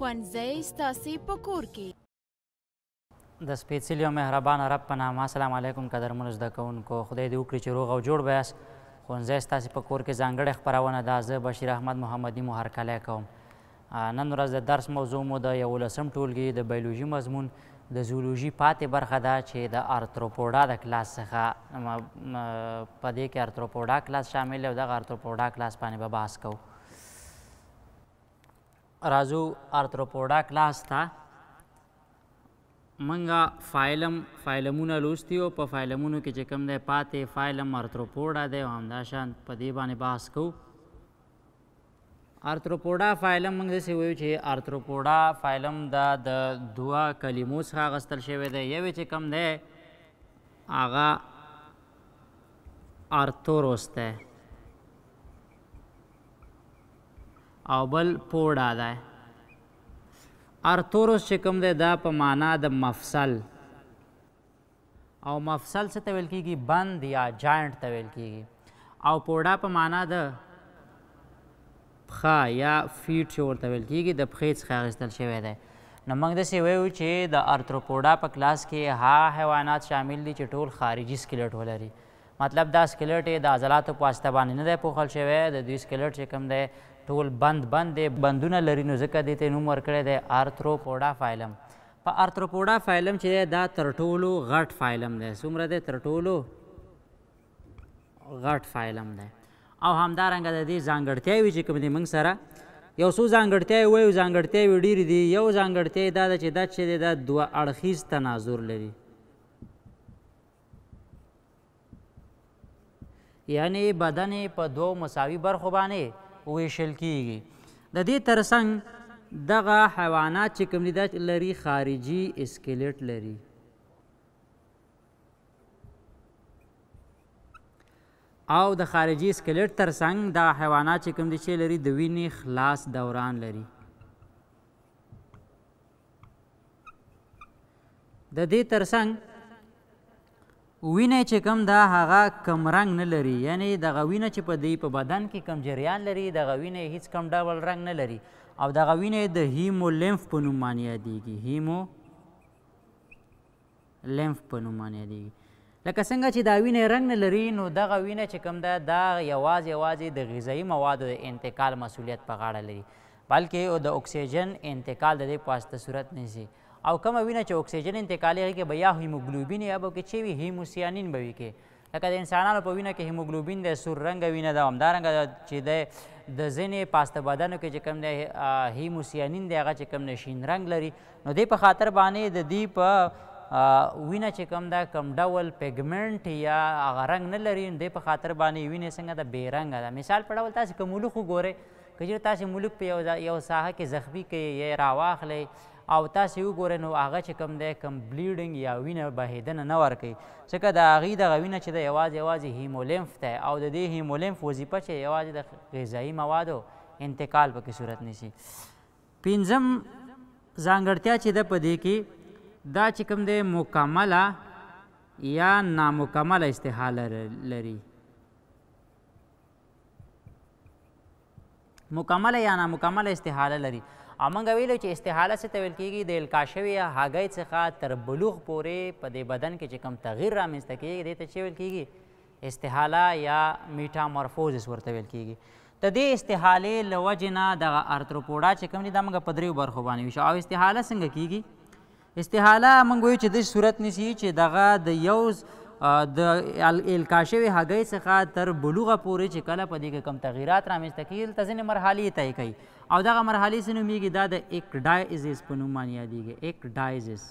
ښوونځی ستاسې په کور کې د سپېڅلي او مهربان رب په نامه السلام علیکم قدرمنو زده کوونکو خدای دې وکړي چې روغ او جوړ به یاست ښوونځی ستاسې په کور کې ځانګړې خپرونه ده زه بشیر احمد محمدي مو هرکلی کوم نن ورځ د درس موضوع مو د یولسم ټولګي د بیولوژي مضمون د زولوژي پاتې برخه ده چې د ارتروپوډا د کلاس څخه په دې کې ارتروپوډا کلاس شامل او دغه ارتروپوډا کلاس باندې به بحث کوو راځو آرتروپوډا کلاس ته منګه فایلم فایلمونه لوستي او په فایلمونو کې چې کوم دی پاتې فایلم آرتروپوډا دی او همدا شان په دې باندې بحث کوو آرتروپوډا فایلم موږ داسې ویو چې آرتروپوډا فایلم دا د دوه کلمو څخه اخیستل شوی دی یو چې کوم دی هغه آرتوروس دی او بل پوړه ده ارتورس چې کوم دی دا په معنا د مفصل او مفصل څه ته ویل کېږي بند یا جاینټ ته ویل کېږي او پوړه په معنا د پښه یا فیټ چې ورته ویل کېږي د پښې څخه اخیستل شوی دی نو موږ داسې ویو چې د ارتروپوډا په کلاس کې ها حیوانات شامل دي چې ټول خارجي سکلیټ ولري مطلب دا سکلیټ یې د عضلاتو په واسطه باندې نه دی پوښل شوی د دوی سکلیټ چې کوم دی ټول بند بند دی بندونه لري نو ځکه دې ته نوم ورکړی دی آرتروپوډا فایلم په آرتروپوډا فایلم چې دی دا تر ټولو غټ فایلم دی څومره دی تر ټولو غټ فایلم دی او همدارنګه د دې ځانګړتیاوې چې کوم دي موږ سره یو څو ځانګړتیاوې وایو ځانګړتیاوې ډېرې دي یو ځانګړتیا دا ده چې دا چې دی دا دوه اړخیز تناظر لري یعنی بدن په دوو مساوي برخو باندې ویشل کیږي د دې ترڅنګ دغه حیوانات چې کوم دي لري خارجي اسکلیټ لري او د خارجي اسکلیټ ترڅنګ د حیوانات چې کوم دي چې لري د وینې خلاص دوران لري د دې ترڅنګ وینه چې کم دا هغه کم رنگ نه لري یعنی دغه وینه چې په دې په بدن کې کم جریان لري دغه وینه هیڅ کم ډول رنگ نه لري او دغه وینه د هیمو لیمف په نوم باندې یادېږي هیمو لیمف په نوم باندې یادېږي لکه څنګه چې دا وینه رنگ نه لري نو دغه وینه چې کم ده دا یوازې یوازې د غذایي موادو د انتقال مسؤلیت په غاړه لري بلکې د اکسیجن انتقال د دې په واسطه صورت نیسي او کوم وینه چې اکسیجن انتقالېږي کې به یا هیموګلوبین یا به کې چې وي هیموسیانین به وي کې لکه د انسانانو په وینه کې هیموګلوبین د سور رنګ وینه ده همدارنګه چې د د ځینې پاسته بدنو کې چې کوم دی هیموسیانین دی هغه چې کوم دی شین رنګ لري نو دې په خاطر باندې د دې په وینه چې کوم ده کم ډول پیګمنټ یا هغه رنګ نه لري دې په خاطر باندې وینه څنګه ده بې رنګه ده مثال په ډول تاسې که مولوخ وګورئ که چېرې تاسې ملوک په یو یو ساحه کې زخمي کوي یا راواخلئ او تاسې وګورئ نو هغه چې کوم دی کم بلیډنګ یا وینه بهېدنه نه ورکوي ځکه د هغې دغه وینه چې ده یوازې یوازې هیمولیمف دی او د دې هیمولیمف وظیفه چې یوازې د غذایي موادو انتقال پکې صورت نیسي پنځم ځانګړتیا چې ده په دې کې دا چې کوم دی مکمله یا نامکمله استحاله لري مکمله یا نامکمله استحاله لري او موږ ویلو چې استحاله څه ته ویل کېږي د القا شوې هګۍ څخه تر بلوغ پورې په دې بدن کې چې کوم تغیر رامنځته کېږي دې ته چې ویل کېږي استحاله یا میټامورفوزس ورته ویل کېږي د دې استحالې له وجې نه دغه ارتروپوډا چې کوم دي دا موږ په دریو برخو باندې ویشو او استحاله څنګه کېږي استحاله موږ وایو چې داسې صورت نیسي چې دغه د یو د القا شوې هګۍ څخه تر بلوغه پورې چې کله په دې کې کوم تغیرات رامنځته کېږي دلته ځینې مرحلې طی کوي او دغه مرحله سينو میږي دا د اکډایزس په نوم باندې یادېږي اکډایزس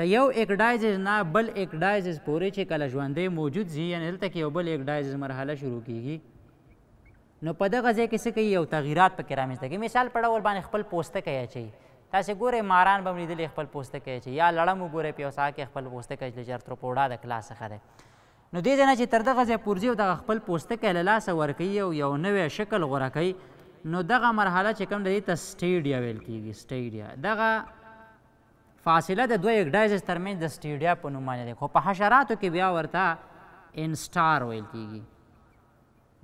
د یو اکډایزز نه بل اکډایزز پورې چې کله ژوندې موجود زی یعنی دلته کې یو بل اکډایزز مرحله شروع کیږي نو په دغه ځای کې څه کوي یو تغیرات پکې رامنځته کوي مثال په ډول باندې خپل پوستکی اچوي تاسې ګورئ ماران به م لیدلې خپل پوستکی اچوي یا لړم وګورئ په یو ساعه کې خپل پوستکی اچلی چې ارتروپوډا د کلاس څخه دی نو دې ځنه چې تر دغه ځای پورځي او د خپل پوستکی له لاسه ورکوي او یو نوی شکل غوره کوي نو دغه مرحله چې کوم د دې ته سټیډیا ویل کېږي سټیډیا دغه فاصله د دوه اګډایزز ترمنځ د سټیډیا په نوم باندې دی خو په حشراتو کې بیا ورته انسټار ویل کېږي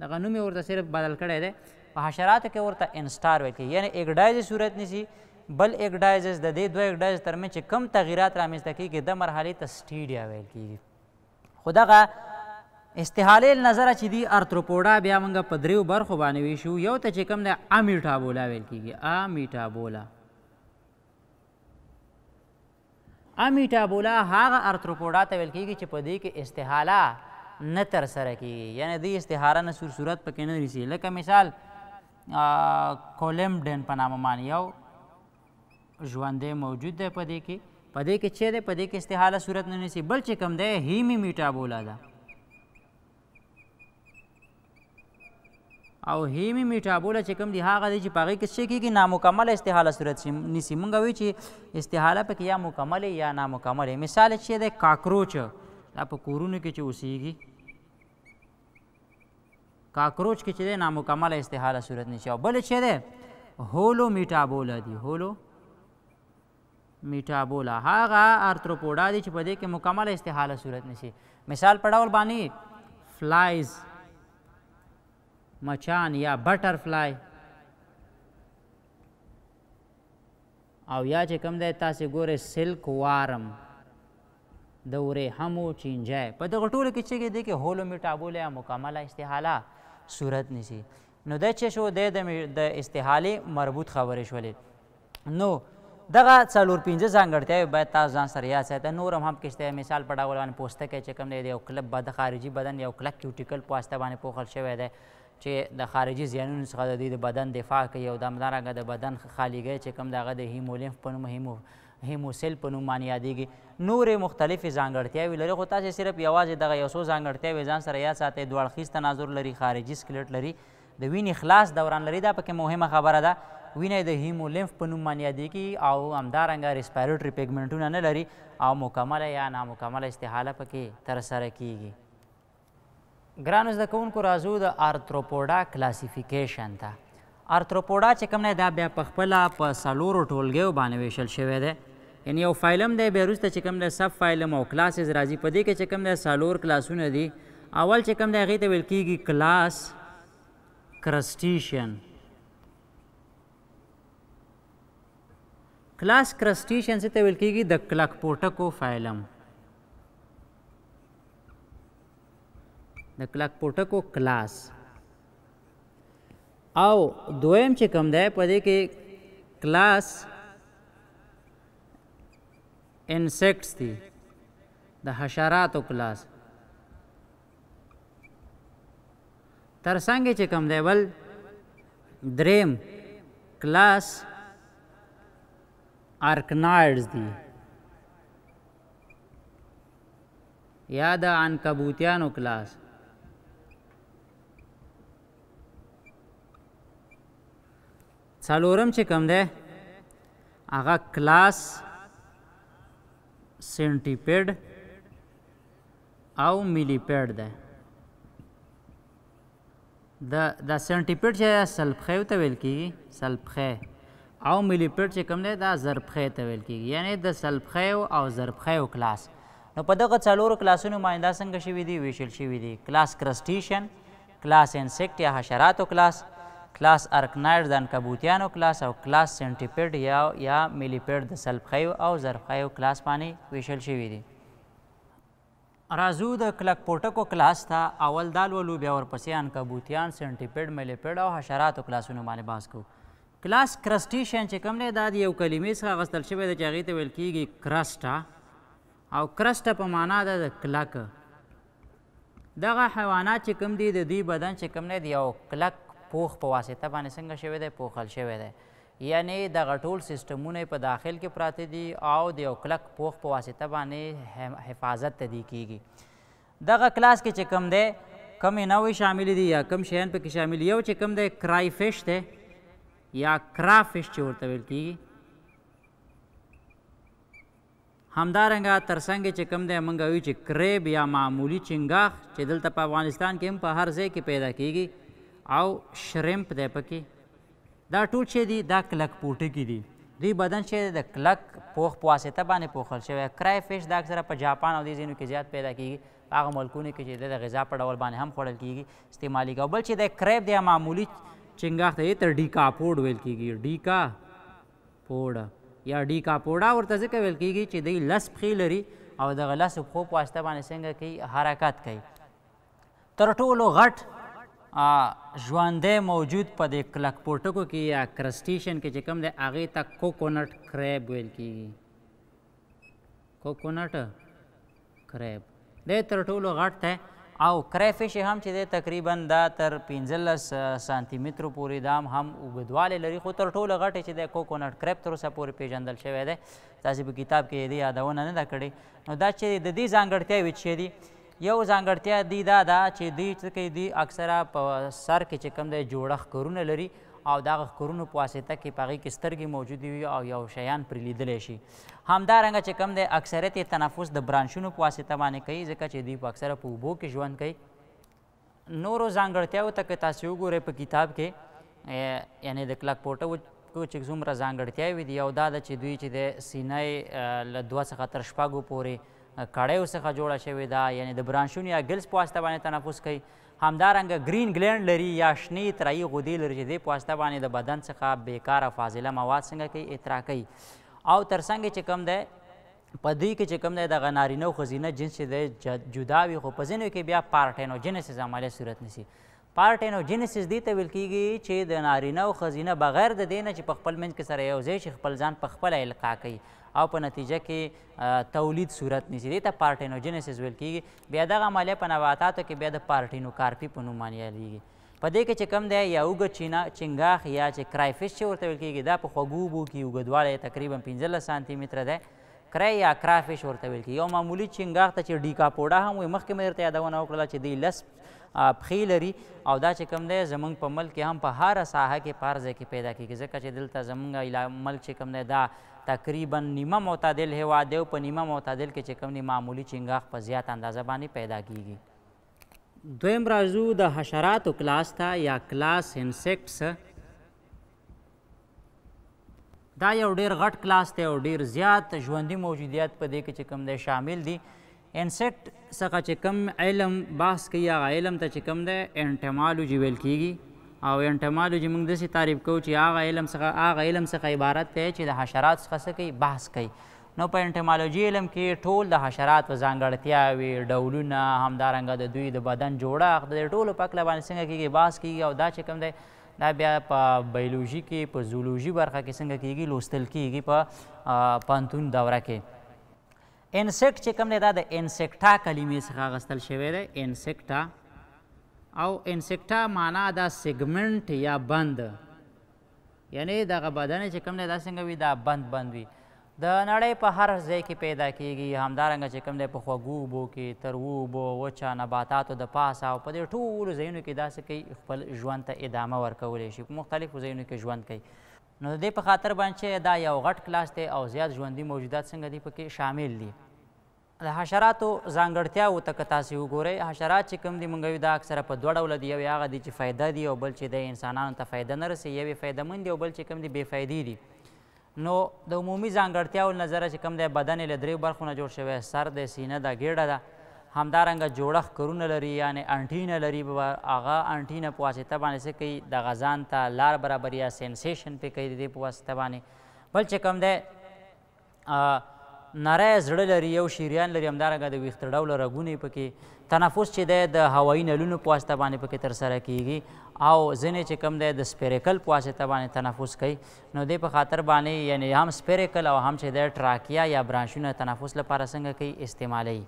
دغه نوم یې ورته صرف بدل کړی دی په حشراتو کې ورته انسټار ویل کېږي یعنی اګډایز صورت نیسي بل اګډایزز د دې دوه اګډایز ترمنځ چې کم تغیرات رامنځته کېږي د مرحلې ته سټیډیا ویل کېږي خو دغه استحاله نظر چې دی ارتروپوډا بیا موږ په دریو برخو باندې ویشو یو ته چې کوم نه امیټابولا ویل کیږي امیټابولا امیټابولا هغه ارتروپوډا ته ویل کیږي چې په دې کې استحاله نه تر سره کیږي یعنی د استحاره نه سور صورت پکې نه رسی لکه مثال کولمډن په نامه معنی یو ژوندې موجود دی په دې کې په دې کې چې ده په دې کې استحاله صورت نه نسی بل چې کم ده هیمی میټا بولا ده او هیمی میټابوله چې کوم دی هغه دی چې پغې کې څه کېږي نامکمل استحاله صورت شي نسی مونږ وی چې استحاله پکې یا مکمل یا نامکمل مثال چې د کاکروچ دا په کورونو کې چې اوسېږي کاکروچ کې چې د نامکمل استحاله صورت نشي او بل چې ده هولو میټابوله دی هولو میټابولا هغه ارتروپوډا دي چې په دې کې مکمل استحاله صورت نشي مثال په ډول باندې فلایز مچان یا بټر فلای او یا چې کوم دی تاسو ګوره سلک وارم د ورهمو چینجای په دغه ټولو کې چې دی کې هولو میټابولا یا مکمله استحاله صورت نشي نو د چې شو د د استحاله مربوط خبرې شولې نو دغه څلور پنځه ځانګړتیاوې باید تاسو ځان سره یاد ساتئ نور هم کشته مثال په ډول باندې پوستکی چې کوم دی د یو کلب به د خارجي بدن یو کلک کیوټیکل په واسطه باندې پوښل شوی دی چې د خارجي زیانونو څخه د دوی د بدن دفاع کوي او همدارنګه د بدن خالیګۍ چې کوم د هغه د هیمولیمف په نوم هیمو هیموسل په نوم باندې یادېږي نورې مختلفې ځانګړتیاوې لري خو تاسې صرف یوازې دغه یو څو ځانګړتیاوې ځان سره یاد ساتئ دوه اړخیز تناظر لري خارجي سکلیټ لري د وینې خلاص دوران لري دا پکې مهمه خبره ده وینه د هیمولیمف په نوم باندې یادېږي او همدارنګه ریسپایروټري پیګمنټونه نه لري او مکمله یا نامکمله استحاله پکې ترسره کیږي ګرانو زده کوونکو راځو د آرتروپوډا کلاسیفیکیشن ته آرتروپوډا چې کوم نه دا بیا په خپله په څلورو ټولګیو باندې ویشل شوی دی یعنی یو فایلم دی بیا وروسته چې کوم دی سب فایلم او کلاسز راځي په دې کې چې کوم دی څلور کلاسونه دي اول چې کوم دی هغې ته ویل کېږي کلاس کرسټیشن کلاس کرسټیشن څه ته ویل کیږي د کلک پوټکو فایلم د کلک پوټکو کلاس او دویم چې کوم دی په دې کې کلاس انسیکټس دي د حشراتو کلاس ترڅنګ چې کوم دی بل دریم کلاس ارکنایډز دي یا د عنکبوتیانو کلاس څلورم چې کوم دی هغه کلاس سینټیپیډ او میلیپیډ ده د د سینټیپیډ چې سلبخې ته ویل کیږي سلبخې او ملي پلیټ چې کوم دی دا ظرفخې ته ویل کېږي یعنی د سلبخیو او ظرفخیو کلاس نو په دغه څلورو کلاسونو معنی دا څنګه شوي دي ویشل شوي دي کلاس کرسټیشن کلاس انسیکټ یا حشراتو کلاس کلاس ارکنایډ د انکبوتیانو کلاس او کلاس سنټیپیډ یا یا میلیپیډ د سلبخیو او ظرفخیو کلاس باندې ویشل شوي دي رازو د کلک پوټکو کلاس ته اول دال ولو بیا ورپسې انکبوتیان سنټیپیډ میلیپیډ او حشراتو کلاسونو باندې باس کوو کلاس کرسټیشن چې کوم دی دا د یو کلمې څخه اغوستل شوی دی چې هغې ته ویل کېږي کرسټا او کرسټه په معنا ده د کلک دغه حیوانات چې کوم دي د دوی بدن چې کوم دی د یو کلک پوښ په واسطه باندې څنګه شوی دی پوښل شوی دی یعنی دغه ټول سیسټمونه په داخل کې پراته دي او د یو کلک پوښ په واسطه باندې حفاظت ته دی کېږي دغه کلاس کې چې کوم دی کمې نوې شاملې دي یا کم شیان پکې شامل یو چې کوم دی کرایفش دی یا کرافش چې ورته ویل کیږي همدارنګه ترڅنګ چې کم دی مونږ وی چې کریب یا معمولی چنګاخ چې دلته په افغانستان کې هم په هر ځای کې پیدا کیږي او شریمپ دی پکې دا ټول چې دی دا کلک پوټه کې دی دوی بدن چې د کلک پوخ په واسطه باندې پوخل شوی کرای فش دا اکثره په جاپان او دې ځینو کې زیات پیدا کیږي هغه ملکونو کې چې د غذا په ډول باندې هم خوړل کیږي استعمالي کول چې د کریب دی معمولی چنګاښ ته یې تر ډیکاپوډ ویل کېږي ډیکاپوډ یا ډیکاپوډا ورته ځکه ویل کېږي چې دی لس پښې لري او دغه لس پښو په واسطه باندې څنګه کوي حرکت کوي تر ټولو غټ ژوندی موجود په دې کلک پورټکو کې یا کرسټیشن کې چې کوم دی هغې ته کوکونټ کریب ویل کېږي کوکونټ کریب دی تر ټولو غټ دی او کرایفش هم چې دی تقریبا دا تر پنځلس سانتي مترو پورې دام هم اوږدوالی لري خو تر ټولو غټې چې دی کوکونټ کرایپ تر اوسه پورې پیژندل شوی دی تاسې په کتاب کې یې یادونه نه ده کړې نو دا چې د دې ځانګړتیاوې چې دي یو ځانګړتیا دی دا ده چې دوی څه کوي دوی اکثره په سر کې چې کوم دی جوړښت کورونه لري او دا کورونو په واسطه کې پغې کې سترګې موجود وي او یو شیان پرې لیدلی شي همدارنګه چې کم دی اکثریت تنفس د برانشونو په واسطه باندې کوي ځکه چې دوی په اکثره په اوبو کې ژوند کوي نورو ځانګړتیاو ته که تاسې وګورئ په کتاب کې یعنی د کلاکپوټو کو چې څومره ځانګړتیاوې دي یو دا ده چې دوی چې د سینې له دوه څخه تر شپږو پورې کړیو څخه جوړه شوې ده یعنی د برانشون یا ګلز په واسطه باندې تنفس کوي همدارنګه ګرین ګلینډ لري یا شنې ترایي غدې لري چې دې په واسطه باندې د بدن څخه بیکاره فاضله مواد څنګه کوي اطراع کوي او ترڅنګ چې کوم دی په دې کې چې کوم دی دغه نارینه او ښځینه جنس چې دی جدا وي خو په ځینو کې بیا پارټینوجینسز عملیه صورت نیسي پارټینوجینسس دې ته ویل کیږي چې د نارینه او ښځینه بغیر د دې نه چې په خپل منځ کې سره یو ځای شي خپل ځان په خپله القا کوي او په نتیجه کې تولید صورت نیسي دې ته پارټینوجنسس ویل کیږي بیا دغه عملیه په نباتاتو کې بیا د پارټینوکارپي په نوم یادېږي په دې کې چې کم دی یا اوږد چینا چنګاښ یا چې کرایفش چې ورته ویل کیږي دا په خوږو اوبو کې اوږدوالی تقریبا پنځلس سانتي متره دی کرای یا کرافش ورته ویل کیږي یو معمولی چنګاښ ته چې ډیکاپوډا هم وایي مخکې مې درته یادونه وکړله چې دی لس پښې لري او دا چې کوم دی زمونږ په ملک کې هم په هر ساحه کې په هر ځای کې پیدا کېږي ځکه چې دلته زمونږ ملک چې کوم دی دا تقریبا نیمه معتدل هیواد دی او په نیمه معتدل کې چې کوم دی معمولي چنګاښ په زیات اندازه باندې پیدا کېږي دویم راځو د حشراتو کلاس ته یا کلاس انسیکټس دا یو ډیر غټ کلاس دی او ډیر زیات ژوندي موجودیت په دې کې چې کوم دی شامل دي انسیکټ څخه چې کم علم بحث کوي هغه علم ته چې کم دی انټمالوجي ویل کیږي او انټمالوجي موږ داسې تعریف کوو چې هغه علم څخه هغه علم څخه عبارت دی چې د حشرات څخه څه کوي بحث کوي نو په انټمالوجي علم کې ټول د حشرات و ځانګړتیاوې ډولونه همدارنګه د دوی د بدن جوړښت د ټولو په هکله باندې څنګه کېږي بحث کېږي او دا چې کوم دی دا بیا په بیولوژي کې په زولوژي برخه کې څنګه کېږي لوستل کېږي په پانتون دوره کې انسیکټ چې کوم دی دا د انسیکټا کلمې څخه اغستل شوی دی انسیکټا او انسیکټا معنا دا سیګمنټ یا بند یعنی دغه بدن چې کوم دی دا څنګه وي دا بند بند وي د نړۍ په هر ځای کې پیدا کیږي همدارنګه چې کوم دی په خوږو اوبو کې ترو اوبو وچه نباتاتو د پاسه او په دې ټولو ځایونو کې داسې کوي خپل ژوند ته ادامه ورکولی شي په مختلفو ځایونو کې ژوند کوي نو د دې په خاطر باندې دا یو غټ کلاس دی او زیات ژوندي موجودات څنګه دي پکې شامل دي د حشراتو ځانګړتیا او تک تاسو وګورئ حشرات چې کوم دي مونږ دا اکثره په دوه ډول دي یو هغه دي چې فائدہ دي او بل چې د انسانانو ته فائدہ نه رسي یو فائدہ مند دي او بل چې کوم دي بے فائدې دي نو د عمومي ځانګړتیاو نظر چې کم د بدن له درې برخو نه جوړ شوی سر د سینه د ګیډه ده همدارنګه جوړښت کرونه لري یعنی انټینه لري هغه انټینه په واسطه باندې څه کوي د غزان ته لار برابر یا سینسیشن پې کوي د دې په واسطه باندې بل چې کوم دی نری زړه لري یو شیریان لري همدارنګه د ویښته ډوله رګونه پکې تنفس چې دی د هوایي نلونو په واسطه باندې پکې ترسره کیږي او ځینې چې کم دی د سپیریکل په واسطه باندې تنفس کوي نو دې په خاطر باندې یعنی هم سپیریکل او هم چې دی ټراکیا یا برانشونه تنفس لپاره څنګه کوي استعمالوي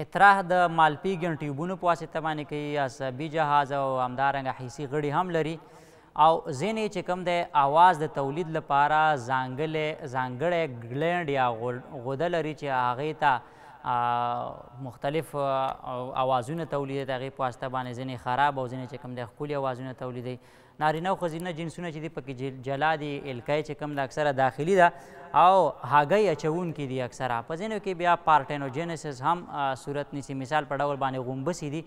اطراح د مالپیګن ټیوبونو په واسطه باندې کوي عصبي جهاز او همدارنګه حسي غړي هم لري او ځینې چې کوم دی اواز د تولید لپاره ځانګړی ځانګړی ګلینډ یا غوده لري چې هغې ته مختلف اوازونه تولیدوي د هغې په واسطه باندې ځینې خراب او ځینې چې کوم دی ښکلي اوازونه تولیدوي نارینه او ښځینه جنسونه چې دي پکې جلا دي الکی چې کوم د اکثره داخلي ده دا او هګۍ اچوونکي دي اکثره په ځینو کې بیا پارټینوجینسس هم صورت نیسي مثال په ډول باندې غومبسي دي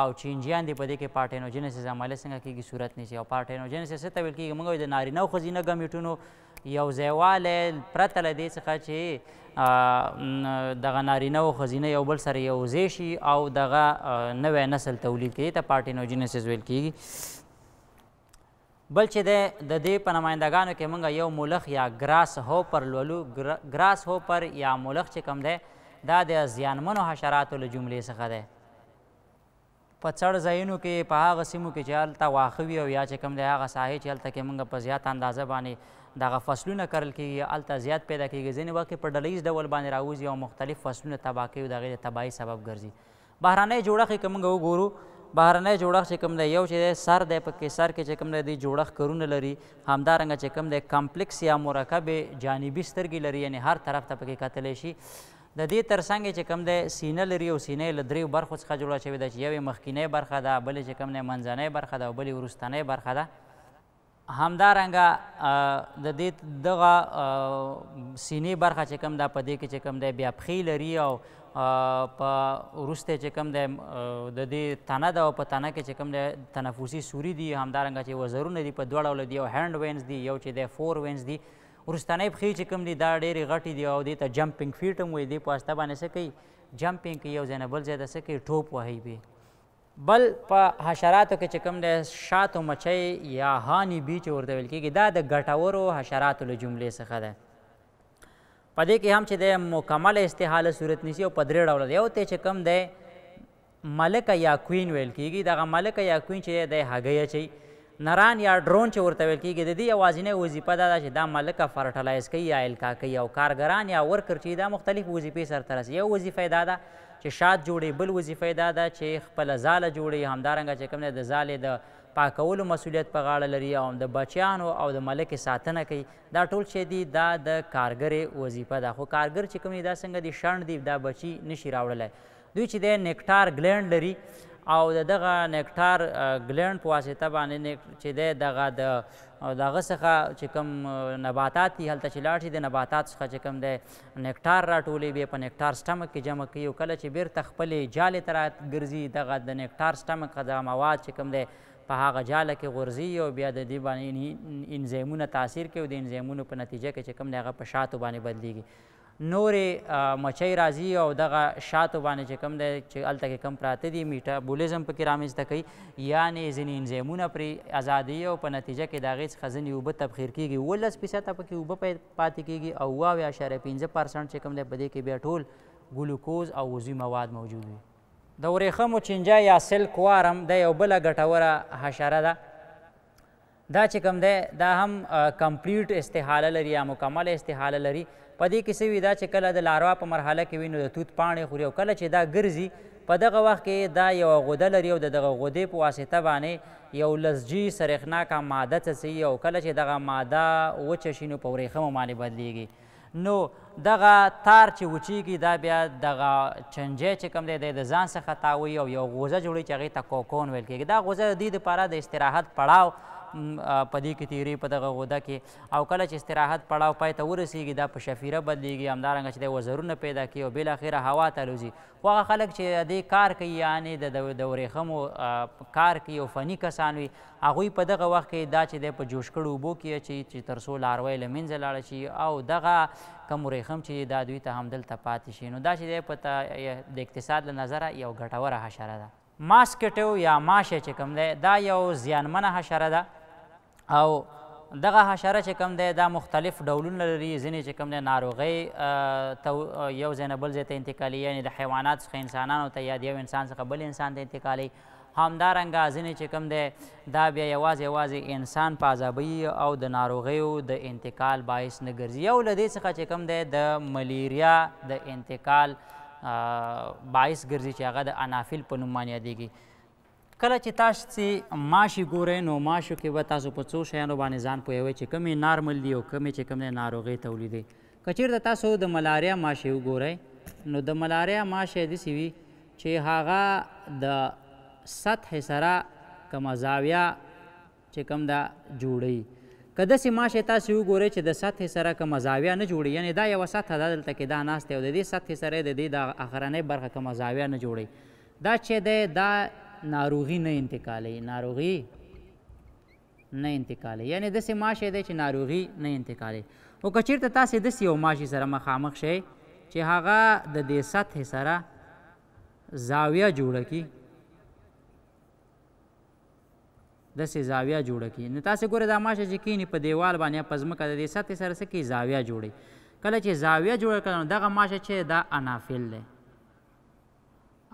او چینجیان دی په دې کې پارټینوجنسس عمله څنګه کېږي صورت نیسي او پارټینوجنسس څه ته ویل کېږي موږ د نارینه او ښځینه ګمیټونو یو ځایوالی پرته له دې څخه چې دغه نارینه او ښځینه یو بل سره یو ځای شي او دغه نوی نسل تولید کړي ته پارټینوجنسس ویل کېږي بل چې د دې په نمایندګانو کې موږ یو مولخ یا ګراس هوپر لولو ګراس هوپر یا مولخ چې کوم دی دا د زیانمنو حشراتو له جملې څخه دی په څړ ځایونو کې په هغه سیمو کې چې هلته واښه وي او یا چې کوم دی هغه ساحې چې هلته کې موږ په زیات اندازه باندې دغه فصلونه کرل کېږي هلته زیات پیدا کېږي ځینې وخت په ډله ییز ډول باندې راوځي او مختلف فصلونه تباه کوي د هغې د تباهۍ سبب ګرځي بهرنۍ جوړښت یې که موږ وګورو بهرنی جوړښت چې کوم دی یو چې دی سر دی پکې سر کې چې کوم دی دوی جوړښت کرونه لري همدارنګه چې کوم دی کمپلیکس یا مرکبې جانبي سترګې لري یعنی هر طرف ته پکې کتلی شي د دې ترڅنګ چې کوم دی سینه لري او سینه له دریو برخو څخه جوړه شوې ده چې یوې مخکینۍ برخه ده بلې چې کوم دی منځنۍ برخه ده او بلې وروستنۍ برخه ده همدارنګه د دې دغه سینې برخه چې کوم ده په دې کې چې کوم دی بیا پښې لري او په وروسته چې کوم دی د دې تنه ده او په تنه کې چې کوم دی تنفسي سوري دي همدارنګه چې وزرونه دي په دوه ډوله دي یو هینډ وینز دي یو چې دی فور وینز دي وروستنۍ پښې چې کوم دي دا ډېرې غټې دي او دې ته جمپینګ فیټ هم وایي دې په واسطه باندې څه کوي جمپینګ کوي یو ځای نه بل ځای ته څه کوي ټوپ وهي به بل په حشراتو کې چې کوم دی شاتو مچۍ یا هانی بي چې ورته ویل کېږي دا د ګټورو حشراتو له جملې څخه ده په دې کې هم چې د مکمل استحاله صورت نیسی او په درې ډوله دی یو ته چې کم دی ملک یا کوین ویل کیږي دغه ملک یا کوین چې دی هګۍ اچي نران یا ډرون چې ورته ویل کیږي د دې یوازینۍ وظیفه دا ده چې دا ملکه فرټلایز کوي یا الکا کوي او کارګران یا ورکر چې دا مختلف وظیفې سرته رسي یو وظیفه دا ده چې شاد جوړي بل وظیفه دا ده چې خپله ځاله جوړي همدارنګه چې کوم دی د ځالې د پاکولو مسولیت په غاړه لري او د بچیانو او د ملکې ساتنه کوي دا ټول چې دي دا د کارګرې وظیفه ده خو کارګر چې کوم دا څنګه دي شڼ دي دا بچي نشي راوړلی دوی چې دی نیکټار ګلینډ لري او د دغه نیکټار ګلینډ په واسطه باندې چې دی دغه د او دغه څخه چې کوم نباتات دي هلته چې لاړ شي د نباتات څخه چې کوم دی نیکټار راټولوي بیا په نیکټار سټمک کې جمع کوي او کله چې بیرته خپلې جالې ته را ګرځي دغه د نیکټار سټمک دغه مواد چې کوم دی په هغه جاله کې غورځي او بیا د دې باندې انزیمونه تاثیر کوي د انزیمونو په نتیجه کې چې کوم دی هغه په شاتو باندې بدلیږي نورې مچۍ راځي او دغه شاتو باندې چې کوم دی چې هلته کې کم پراته دي میټابولیزم پکې رامنځته کوي یعنې ځینې انزیمونه پرې ازادي او په نتیجه کې د هغې څخه ځینې اوبه تبخیر کېږي اوولس فیصده پکې اوبه پاتې کېږي او اووه اویا اشاریه پنځه پرسنټ چې کوم دی په دې کې بیا ټول ګلوکوز او عضوي مواد موجود وي د وریښمو چینجه یا سلک وارم د یو بله ګټوره حشره ده دا چې کوم دی دا هم کمپلیټ استحاله لري یا مکمل استحاله لري په دې کې څه دا چې کله د لاروا په مرحله کې وي نو د توت پاڼې خوري او کله چې دا ګرځي په دغه وخت کې دا یو غوده لري او د دغه غودې په واسطه باندې یو لزجي سرېښناکه ماده څڅي او کله چې دغه ماده وچه شي نو په وریښمو باندې بدلیږي نو دغه تار چې وچیږي دا بیا دغه چنجی چې کوم دی د ځان څخه تاوي او یو غوزه جوړوي چې هغې ته کوکون ویل کېږي دا غوزه د دې دپاره د استراحت پړاو په دې کې تیری په دغه غوده کې او کله چې استراحت پړاو پای ته ورسیږي دا په شفیره بدلیږي همدارنګه چې د وزرونه پیدا کوي او بالاخره هوا ته الوزي خو هغه خلک چې دې کار کوي یعنې د د وریښمو کار کوي او فني کسان وي هغوی په دغه وخت کې دا چې دی په جوش کړو اوبو کې اچي چې تر څو لاروی له منځه لاړه شي او دغه کم وریښم چې دا دوی ته همدلته پاتې شي نو دا چې دی په د اقتصاد له نظره یو ګټوره حشره ده ماسکټیو یا ماشه چې کوم دی دا یو زیانمنه حشره ده او دغه حشره چې کوم دی دا مختلف ډولونه لري ځینې چې کوم دی ناروغۍ یو ځای نه بل ځای ته انتقالي یعنې د حیوانات څخه انسانانو ته یا د یو انسان څخه بل انسان ته انتقالي همدارنګه ځینې چې کوم دی دا بیا یوازې یوازې انسان په عذابوي او د ناروغیو د انتقال باعث نه ګرځي یو له دې څخه چې کوم دی د ملیریا د انتقال باعث ګرځي چې هغه د انافل په نوم باندې یادېږي کله چې تاسو ماشي ګورئ نو ماشو کې به تاسو په څو شیانو باندې ځان پوهوئ چې کمې نارمل دي او کمې چې کم ناروغۍ تولیدي که چیرته تاسو د ملاریا ماشي وګورئ نو د ملاریا ماشي داسې وي چې هغه د سطح سره کومه زاویه چې کوم دا جوړوي که داسې ماشی تاسې وګورئ چې د سطحې سره کومه زاویه نه جوړي یعنې دا یوه سطحه ده دلته کې دا ناست او د دې سطحې سره د دې د اخرنۍ برخه کومه زاویه نه جوړي دا چې دی دا ناروغي نه انتقالوي ناروغي نه انتقالوي یعنې داسې ماشی دی چې ناروغي نه انتقالوي او که چېرته تاسې داسې یو ماشی سره مخامخ شئ چې هغه د دې سطحې سره زاویه جوړه کړي داسې زاویه جوړه کړي نو تاسې ګورئ دا ماشه چې کینی په دیوال باندې یا په ځمکه د دې سطحې سره څه کوي زاویه جوړوي کله چې زاویه جوړه کړه نو دغه ماشه چې دا انافیل دی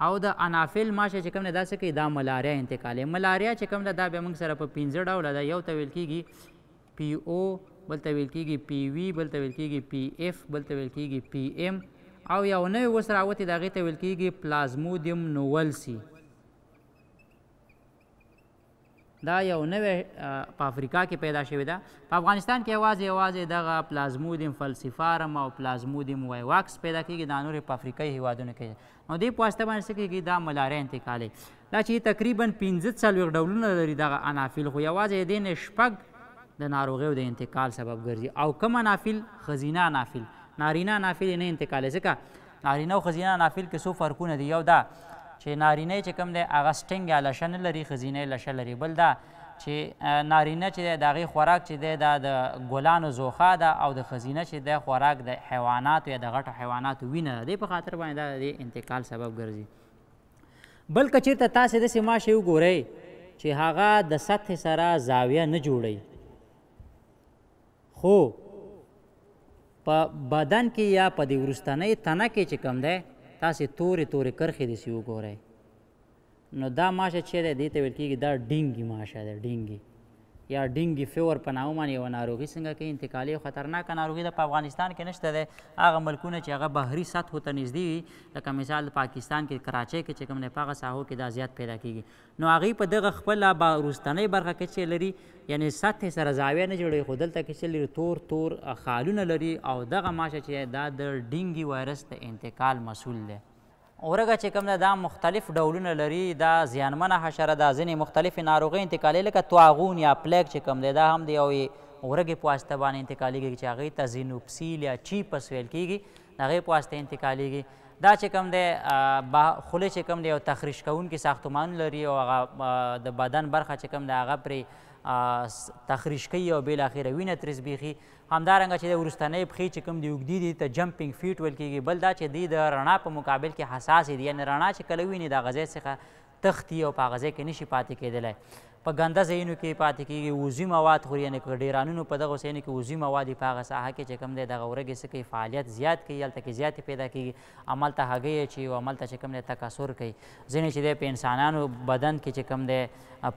او د انافیل ماشه چې کوم نه داسې کوي دا ملاریا انتقالې ملاریا چې کوم دا به موږ سره په پنځه ډوله ده یو ته ویل کېږي پی او بل ته ویل کېږي پی وي بل ته ویل کېږي پی اف بل ته ویل کېږي پی ام او یو نوی اوس راوتې د هغې ته ویل کېږي پلازمودیم نوولسي دا یو نوې په افریقا کې پیدا شوې ده په افغانستان کې یوازې یوازې دغه پلازمودیم فلسفارم او پلازمودیم وایواکس پیدا کېږي دا نورې په افریقایي هیوادونو کې نو دې په واسطه باندې څه کېږي دا ملاریا انتقالوي دا چې تقریبا پنځه څلوېښت ډولونه لري دغه انافیل خو یوازې دې نه شپږ د ناروغیو د انتقال سبب ګرځي او کم انافیل ښځینه انافیل نارینه انافیل یې نه انتقالوي ځکه نارینه او ښځینه انافیل کې څو فرقونه دي یو دا چې نارینه چې کوم دی هغه سټینګ یا لشه نه لري ښځینه لشه لري بل دا چې نارینه چې دی د هغې خوراک چې دی دا د ګلانو زوخه ده او د ښځینه چې دی خوراک د حیواناتو یا د غټو حیواناتو وینه ده دې په خاطر باندې دا د انتقال سبب ګرځي بل که چېرته تاسې داسې ماشی وګورئ چې هغه د سطح سره زاویه نه جوړوي خو په بدن کې یا په د وروستنۍ تنه کې چې کوم دی تاسو تورې تورې کرخې دې سی وګورئ نو دا ماشه چې ده دې ته ویل کېږي دا ډینګي ماشه ده ډینګي یا ډینګي فیور په نامه باندې یوه ناروغي څنګه کې انتقالي او خطرناکه ناروغي ده په افغانستان کې نشته دی هغه ملکونه چې هغه بهري سطحو ته نږدې وي لکه مثال پاکستان کې کراچۍ کې چې کوم دی په هغه ساحو کې دا زیات پیدا کیږي نو هغوی په دغه خپله وروستنۍ برخه کې چې لري یعنی سطحې سره زاویه نه جوړوي خو دلته کې چې لري تور تور خالونه لري او دغه ماشه چې دا د ډینګي وایرس د انتقال مسؤل دی ورګه چې کوم دا مختلف ډولونه لري دا زیانمنه حشره دا ځینې مختلفې ناروغۍ انتقالې لکه تواغون یا پلیک چې کوم دی دا هم د یوې ورګې په واسطه باندې انتقالیږي چې هغې ته زینوپسیل یا چیپس ویل کیږي د هغې په واسطه انتقالیږي دا چې کوم دی خوله چې کوم دی یو تخریش کوونکي ساختمان لري او هغه د بدن برخه چې کوم دی هغه پرې تخریش کوي او بالاخره وینه ترې زبېښي همدارنګه چې د وروستنۍ پښې چې کوم دی اوږدې دي ته جمپینګ فیټ ویل کېږي بل دا چې دی د رڼا په مقابل کې حساس دي یعنې رڼا چې کله ویني د غذې څخه تختی او په غذې کې نشي پاتې کېدلی په ګنده ځایونو کې پاتې کېږي وزي مواد خوري یعنې که ډیرانونو په دغو ځایونو کې وزي مواد په هغه ساحه کې چې کوم دی دغه ورګې څه کوي فعالیت زیات کوي هلته کې زیاتې پیدا کېږي همالته هګۍ اچوي او همالته چې کوم دی تکاثر کوي ځینې چې دی په انسانانو بدن کې چې کوم دی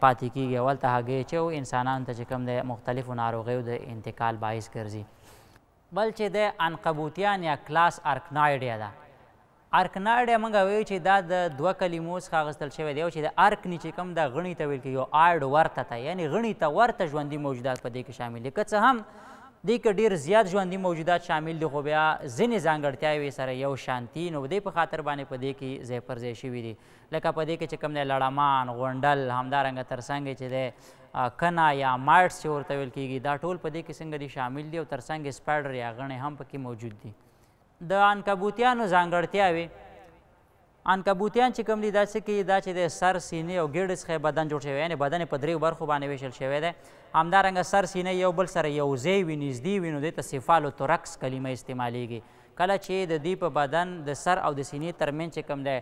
پاتې کېږي او هلته هګۍ اچوي انسانانو ته چې کوم دی مختلفو ناروغیو د انتقال باعث ګرځي بل چې دی عنقبوتیان یا کلاس ارکنایډیا ده ارکناډ موږ وایو چې دا د دوه کلمو څخه اخیستل شوی دی او چې د ارک نه چې کوم د غڼې ته ویل کېږي یو آډ ورته ته یعنې غڼې ته ورته ژوندي موجودات په دې کې شامل دي که څه هم دې کې ډېر زیات ژوندي موجودات شامل دي خو بیا ځینې ځانګړتیاوې سره یو شانتي نو دې په خاطر باندې په دې کې ځای پر ځای شوي دي لکه په دې کې چې کوم دی لړمان غونډل همدارنګه ترڅنګ چې دی کنا یا مارټس چې ورته ویل کېږي دا ټول په دې کې څنګه دي شامل دي او ترڅنګ سپایډر یا غڼې هم پکې موجود دي د عنکبوتیانو ځانګړتیاوې عنکبوتیان چې کوم دي دا څه کوي دا چې د سر سینې او ګیډې څخه بدن جوړ شوی یعنې بدن یې په دریو برخو باندې ویشل شوی دی همدارنګه سر سینې یو بل سره یو ځای وي نږدې وي نو دې ته سفالوتورکس کلمه استعمالیږي کله چې د دې په بدن د سر او د سینې ترمنځ چې کوم دی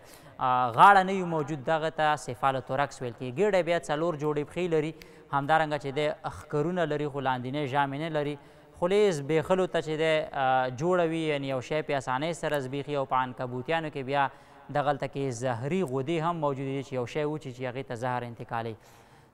غاړه نه وي موجود دغه ته سفالوتورکس ویل کیږي ګیډه بیا څلور جوړې پښې لري همدارنګه چې د اخکرونه لري خو لاندینۍ ژامې نه لري خلیز بیخلو ته چې دی جوړوي یعنی یو شی په اسانۍ سره زبیخي او په عنکبوتیانو کې بیا دغلته کې زهري غدې هم موجود دي چې یو شی وچي چې هغې ته زهر انتقالوي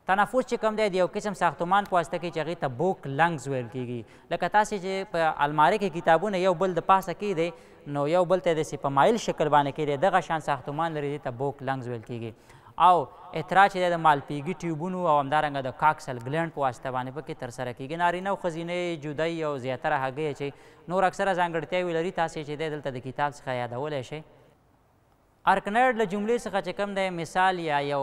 تنفس چې کوم دی د یو قسم ساختمان په واسطه کې چې هغې ته بوک لنګز ویل کېږي لکه تاسې چې په المارۍ کې کتابونه یو بل د پاسه کې دی نو یو بل ته داسې په مایل شکل باندې کې دی دغه شان ساختمان لري دې ته بوک لنګز ویل کېږي او اطراج چې د مالپیګي ټیوبونو او همدارنګه د کاکسل ګلند په واسطه باندې پکې ترسره کیږي نارینه او ښځینه جدای او زیاتره هګۍ چې نور اکثره ځانګړتیاوې لري تاسې چې دی دلته د کتاب څخه یادولی شئ ارکنډ له جملې څخه چې کوم دی مثال یا یو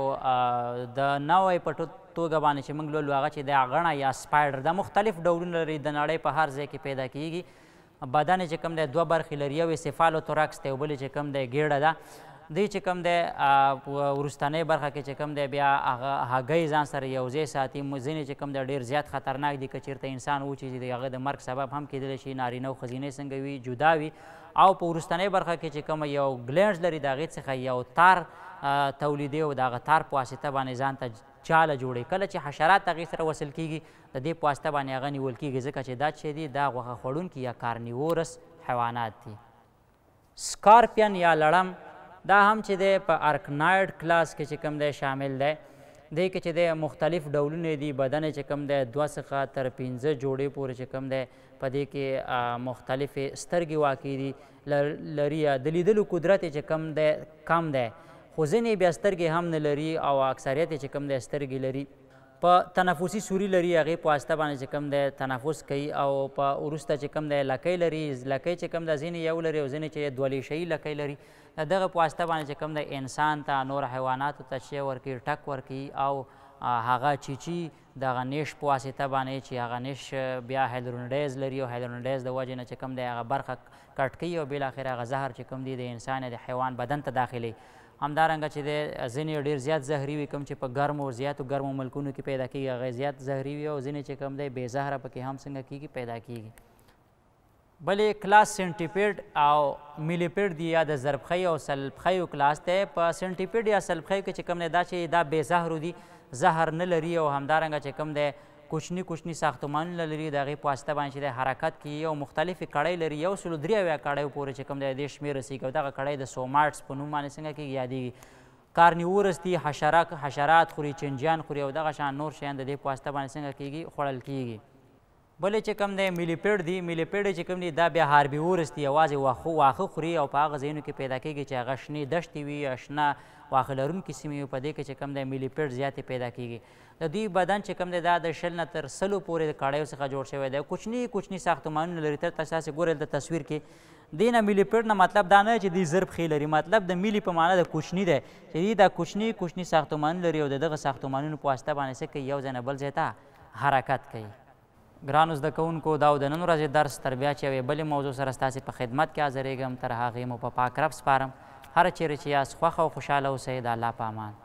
د نوی په توګه باندې چې موږ لولو هغه چې د غڼه یا سپایډر دا مختلف ډولونه لري د نړۍ په هر ځای کې پیدا کیږي بدن چې کوم دی دوه برخې لري یو یې سفالوتوراکس دی او بلې چې کوم دی ګیډه ده دی چې کوم دی ورستنۍ برخه کې چې کوم دی بیا هغه هګۍ ځان سره یو ځای ساتي ځینې چې کوم دی ډېر زیات خطرناک دي که چېرته انسان وچیږي د هغه د مرګ سبب هم کېدلی شي نارینه او ښځینې څنګه وي جدا وي او په ورستنۍ برخه کې چې کوم یو ګلینډ لري د هغې څخه یو تار تولیدي او د هغه تار په واسطه باندې ځان ته چاله جوړي کله چې حشرات هغې سره وصل کیږي د دې په واسطه باندې هغه نیول کیږي ځکه چې دا چې دي دا غوښه خوړونکي یا کارنیورس حیوانات دي سکارپین یا لړم دا هم چې دی په ارکنایډ کلاس کې چې کوم دی شامل دی دې کې چې دی مختلف ډولونه دي بدن چې کوم دی دوه څخه تر پنځه جوړې پورې چې کوم دی په دې کې مختلفې سترګې واقع دي لري د لیدلو قدرت چې کم دی کم دی خو ځینې بیا سترګې هم نه لري او اکثریت چې کوم دی سترګې لري په تنفسي سوري لري هغې په واسطه باندې چې کوم دی تنفس کوي او په وروسته چې کوم دی لکۍ لري لکۍ چې کوم دی ځینې یو لري او ځینې چې دوه لیشیي لکۍ لري دغه په واسطه باندې چې کوم دی انسان ته نور حیواناتو ته شی ورکوي ټک ورکوي او هغه چیچی دغه نیش په واسطه باندې چې هغه نیش بیا هایلرونډیز لري او هایلرونډیز د وجې نه چې کوم دی هغه برخه کټ کوي او بالاخره هغه زهر چې کوم دی د انسان د حیوان بدن ته داخلي همدارنګه چې د ځینې ډیر زیات زهري وي کوم چې په ګرمو او زیاتو ګرمو ملکونو کې پیدا کیږي هغه زیات زهري وي او ځینې چې کوم دی بې زهره پکې هم څنګه کیږي پیدا کیږي بلې کلاس سینټیپیډ او میلیپیډ دی یا د ضربخۍ او سلبخیو کلاس دی په سینټیپیډ یا سلبخیو کې چې کوم دی دا چې دا بې زهرو دي زهر نه لري او همدارنګه چې کوم دی کوچنی کوچنی ساختمانونه لري د هغې په واسطه باندې چې دی حرکت کوي یو مختلفې کړۍ لري یو سلو درې اویا کړیو پورې چې کوم دی دې شمېر رسېږي او دغه کړۍ د سوماټس په نوم باندې څنګه کېږي یادېږي کارنیورس دي حشرات خوري چنجیان خوري او دغه شان نور شیان د دې په واسطه باندې څنګه کېږي خوړل کېږي بلې چې کوم دی میلیپیډ دی میلیپیډ چې کوم دی دا بیا هاربیورس دی یوازې واښه واښه خوري او په هغه ځایونو کې پیدا کیږي چې هغه شنې دښتې وي شنه واښه لرونکي سیمې وي په دې کې چې کوم دی میلیپیډ زیاتې پیدا کیږي د دوی بدن چې کوم دی دا د شل نه تر سلو پورې د کړیو څخه جوړ شوی دی کوچني کوچني ساختمانونه لري تر تاسو ګورئ د تصویر کې دی نه میلی پیټ نه مطلب دا نه چې دی ضرب خې لري مطلب د میلی په معنی د کوچني دی چې دی دا کوچني کوچني ساختمان لري او دغه ساختمانونو په واسطه باندې څه کوي یو ځای نه بل ځای ته حرکت کوي ګرانو زده کوونکو دا د نن ورځې درس تربیه چې یوې بلې موضوع سره ستاسې په خدمت کې حاضرېږم تر هغې مو په پاک رب سپارم هر چیرې چې یاست خوښ او خوشحاله اوسئ د الله په امان